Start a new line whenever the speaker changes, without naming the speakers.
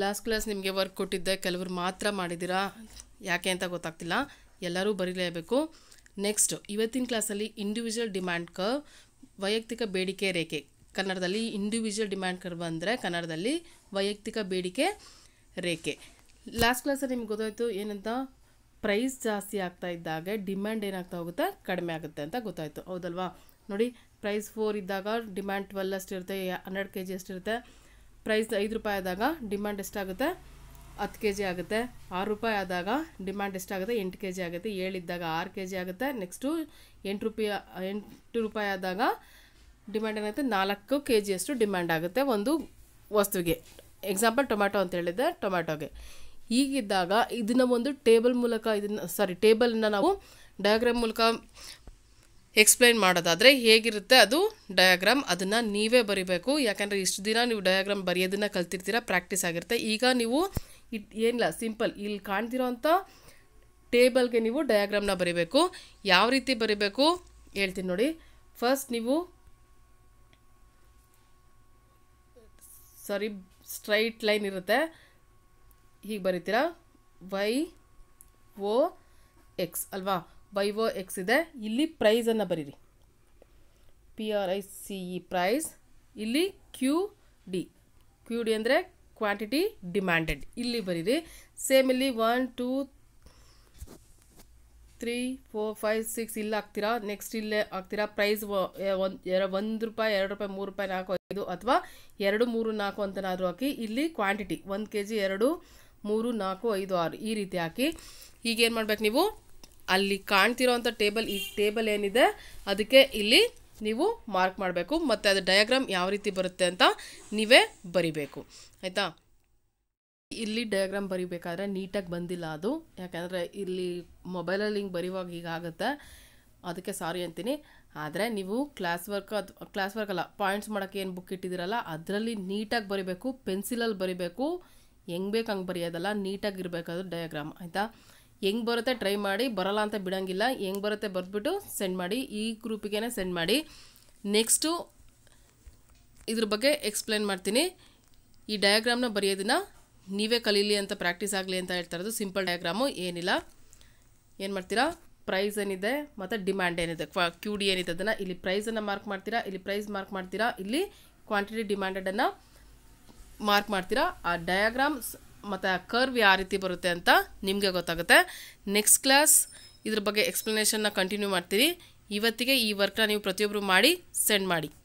last class ನಿಮಗೆ work ಕೊಟ್ಟಿದ್ದೆ ಕೆಲವರು ಮಾತ್ರ ಮಾಡಿದ್ದೀರಾ ಯಾಕೆ ಅಂತ ಗೊತ್ತಾಗ್ತಿಲ್ಲ ಎಲ್ಲರೂ ಬರೀಲೇಬೇಕು ನೆಕ್ಸ್ಟ್ ಇವತ್ತಿನ ಕ್ಲಾಸಲ್ಲಿ ಇಂಡಿವಿಜುವಲ್ ಡಿಮ್ಯಾಂಡ್ ಕರ್ವ್ ವೈಯಕ್ತಿಕ ಬೇಡಿಕೆ ರೇಖೆ ಕನ್ನಡದಲ್ಲಿ ಇಂಡಿವಿಜುವಲ್ ಡಿಮ್ಯಾಂಡ್ ಕರ್ ಅಂದರೆ ಕನ್ನಡದಲ್ಲಿ ವೈಯಕ್ತಿಕ ಬೇಡಿಕೆ ರೇಖೆ ಲಾಸ್ಟ್ ಕ್ಲಾಸಲ್ಲಿ ನಿಮ್ಗೆ ಗೊತ್ತಾಯಿತು ಏನಂತ ಪ್ರೈಸ್ ಜಾಸ್ತಿ ಆಗ್ತಾ ಇದ್ದಾಗ ಡಿಮ್ಯಾಂಡ್ ಏನಾಗ್ತಾ ಹೋಗುತ್ತೆ ಕಡಿಮೆ ಆಗುತ್ತೆ ಅಂತ ಗೊತ್ತಾಯಿತು ಹೌದಲ್ವಾ ನೋಡಿ ಪ್ರೈಸ್ ಫೋರ್ ಇದ್ದಾಗ ಡಿಮ್ಯಾಂಡ್ ಟ್ವೆಲ್ ಅಷ್ಟಿರುತ್ತೆ ಹಂಡ್ರೆಡ್ ಕೆ ಜಿ ಅಷ್ಟಿರುತ್ತೆ ಪ್ರೈಸ್ ಐದು ರೂಪಾಯಿ ಆದಾಗ ಡಿಮ್ಯಾಂಡ್ ಎಷ್ಟಾಗುತ್ತೆ ಹತ್ತು ಕೆ ಜಿ ಆಗುತ್ತೆ ಆರು ರೂಪಾಯಿ ಆದಾಗ ಡಿಮ್ಯಾಂಡ್ ಎಷ್ಟಾಗುತ್ತೆ ಎಂಟು ಕೆ ಜಿ ಆಗುತ್ತೆ ಏಳಿದ್ದಾಗ ಆರು ಕೆ ಜಿ ಆಗುತ್ತೆ ನೆಕ್ಸ್ಟು ಎಂಟು ರೂಪಾಯಿ ಎಂಟು ರೂಪಾಯಿ ಆದಾಗ ಡಿಮ್ಯಾಂಡ್ ಏನಾಗುತ್ತೆ ನಾಲ್ಕು ಕೆ ಜಿಯಷ್ಟು ಡಿಮ್ಯಾಂಡ್ ಆಗುತ್ತೆ ಒಂದು ವಸ್ತುವಿಗೆ ಎಕ್ಸಾಂಪಲ್ ಟೊಮ್ಯಾಟೊ ಅಂತ ಹೇಳಿದ್ದೆ ಟೊಮ್ಯಾಟೊಗೆ ಹೀಗಿದ್ದಾಗ ಇದನ್ನು ಒಂದು ಟೇಬಲ್ ಮೂಲಕ ಇದನ್ನು ಸಾರಿ ಟೇಬಲನ್ನ ನಾವು ಡಯಾಗ್ರಾಮ್ ಮೂಲಕ ಎಕ್ಸ್ಪ್ಲೈನ್ ಮಾಡೋದಾದರೆ ಹೇಗಿರುತ್ತೆ ಅದು ಡಯಾಗ್ರಾಮ್ ಅದನ್ನು ನೀವೇ ಬರಿಬೇಕು ಯಾಕಂದರೆ ಇಷ್ಟು ದಿನ ನೀವು ಡಯಾಗ್ರಾಮ್ ಬರೆಯೋದನ್ನು ಕಲ್ತಿರ್ತೀರ ಪ್ರಾಕ್ಟೀಸ್ ಆಗಿರುತ್ತೆ ಈಗ ನೀವು ಇಟ್ ಏನಿಲ್ಲ ಸಿಂಪಲ್ ಇಲ್ಲಿ ಕಾಣ್ತಿರೋಂಥ ಟೇಬಲ್ಗೆ ನೀವು ಡಯಾಗ್ರಾಮ್ನ ಬರಿಬೇಕು ಯಾವ ರೀತಿ ಬರಿಬೇಕು ಹೇಳ್ತೀನಿ ನೋಡಿ ಫಸ್ಟ್ ನೀವು ಸಾರಿ ಸ್ಟ್ರೈಟ್ ಲೈನ್ ಇರುತ್ತೆ ಹೀಗೆ ಬರಿತೀರಾ ವೈ ಓ ಎಕ್ಸ್ ಅಲ್ವಾ ವೈವೋ ಎಕ್ಸ್ ಇದೆ ಇಲ್ಲಿ ಪ್ರೈಸನ್ನು ಬರೀರಿ P R I C E price ಇಲ್ಲಿ ಕ್ಯೂ ಡಿ ಕ್ಯೂ ಡಿ ಅಂದರೆ ಕ್ವಾಂಟಿಟಿ ಡಿಮ್ಯಾಂಡೆಡ್ ಇಲ್ಲಿ ಬರೀರಿ ಸೇಮ್ ಇಲ್ಲಿ one two three four five six ಇಲ್ಲಿ ಹಾಕ್ತೀರಾ ನೆಕ್ಸ್ಟ್ ಇಲ್ಲೇ ಹಾಕ್ತೀರಾ ಪ್ರೈಸ್ ಒಂದು ಒಂದು ರೂಪಾಯಿ ಎರಡು ರೂಪಾಯಿ ಮೂರು ರೂಪಾಯಿ ನಾಲ್ಕು ಐದು ಅಥವಾ ಎರಡು ಮೂರು ನಾಲ್ಕು ಅಂತನಾದರೂ ಹಾಕಿ ಇಲ್ಲಿ ಕ್ವಾಂಟಿಟಿ ಒಂದು ಕೆ ಜಿ ಎರಡು ಮೂರು ನಾಲ್ಕು ಐದು ಆರು ಈ ರೀತಿ ಹಾಕಿ ಈಗೇನು ಮಾಡ್ಬೇಕು ನೀವು ಅಲ್ಲಿ ಕಾಣ್ತಿರೋವಂಥ ಟೇಬಲ್ ಈ ಟೇಬಲ್ ಏನಿದೆ ಅದಕ್ಕೆ ಇಲ್ಲಿ ನೀವು ಮಾರ್ಕ್ ಮಾಡಬೇಕು ಮತ್ತು ಅದು ಡಯಾಗ್ರಾಮ್ ಯಾವ ರೀತಿ ಬರುತ್ತೆ ಅಂತ ನೀವೇ ಬರಿಬೇಕು ಆಯಿತಾ ಇಲ್ಲಿ ಡಯಾಗ್ರಾಮ್ ಬರಿಬೇಕಾದ್ರೆ ನೀಟಾಗಿ ಬಂದಿಲ್ಲ ಅದು ಯಾಕಂದರೆ ಇಲ್ಲಿ ಮೊಬೈಲಲ್ಲಿ ಹಿಂಗೆ ಬರೆಯುವಾಗ ಹೀಗಾಗುತ್ತೆ ಅದಕ್ಕೆ ಸಾರಿ ಅಂತೀನಿ ಆದರೆ ನೀವು ಕ್ಲಾಸ್ ವರ್ಕ್ ಅದು ಕ್ಲಾಸ್ ವರ್ಕ್ ಅಲ್ಲ ಪಾಯಿಂಟ್ಸ್ ಮಾಡೋಕ್ಕೆ ಏನು ಬುಕ್ ಇಟ್ಟಿದ್ದೀರಲ್ಲ ಅದರಲ್ಲಿ ನೀಟಾಗಿ ಬರಿಬೇಕು ಪೆನ್ಸಿಲಲ್ಲಿ ಬರಿಬೇಕು ಹೆಂಗೆ ಬೇಕು ಹಂಗೆ ಬರೆಯೋದಲ್ಲ ನೀಟಾಗಿ ಡಯಾಗ್ರಾಮ್ ಆಯಿತಾ ಹೆಂಗೆ ಬರುತ್ತೆ ಟ್ರೈ ಮಾಡಿ ಬರಲ್ಲ ಅಂತ ಬಿಡೋಂಗಿಲ್ಲ ಹೆಂಗೆ ಬರುತ್ತೆ ಬರೆದ್ಬಿಟ್ಟು ಸೆಂಡ್ ಮಾಡಿ ಈ ಗ್ರೂಪಿಗೆ ಸೆಂಡ್ ಮಾಡಿ ನೆಕ್ಸ್ಟು ಇದ್ರ ಬಗ್ಗೆ ಎಕ್ಸ್ಪ್ಲೇನ್ ಮಾಡ್ತೀನಿ ಈ ಡಯಾಗ್ರಾಮ್ನ ಬರೆಯೋದನ್ನ ನೀವೇ ಕಲೀಲಿ ಅಂತ ಪ್ರಾಕ್ಟೀಸ್ ಆಗಲಿ ಅಂತ ಹೇಳ್ತಾ ಇರೋದು ಸಿಂಪಲ್ ಡಯಾಗ್ರಾಮು ಏನಿಲ್ಲ ಏನು ಮಾಡ್ತೀರಾ ಪ್ರೈಸ್ ಏನಿದೆ ಮತ್ತು ಡಿಮ್ಯಾಂಡ್ ಏನಿದೆ ಕ್ಯೂ ಡಿ ಏನಿದೆ ಅದನ್ನು ಇಲ್ಲಿ ಪ್ರೈಸನ್ನು ಮಾರ್ಕ್ ಮಾಡ್ತೀರಾ ಇಲ್ಲಿ ಪ್ರೈಸ್ ಮಾರ್ಕ್ ಮಾಡ್ತೀರಾ ಇಲ್ಲಿ ಕ್ವಾಂಟಿಟಿ ಡಿಮ್ಯಾಂಡೆಡನ್ನು ಮಾರ್ಕ್ ಮಾಡ್ತೀರಾ ಆ ಡಯಾಗ್ರಾಮ್ಸ್ ಮತ್ತು ಆ ಕರ್ವ್ ಯಾವ ರೀತಿ ಬರುತ್ತೆ ಅಂತ ನಿಮಗೆ ಗೊತ್ತಾಗುತ್ತೆ ನೆಕ್ಸ್ಟ್ ಕ್ಲಾಸ್ ಇದ್ರ ಬಗ್ಗೆ ಎಕ್ಸ್ಪ್ಲನೇಷನ್ನ ಕಂಟಿನ್ಯೂ ಮಾಡ್ತೀನಿ ಇವತ್ತಿಗೆ ಈ ವರ್ಕ್ನ ನೀವು ಪ್ರತಿಯೊಬ್ಬರು ಮಾಡಿ ಸೆಂಡ್ ಮಾಡಿ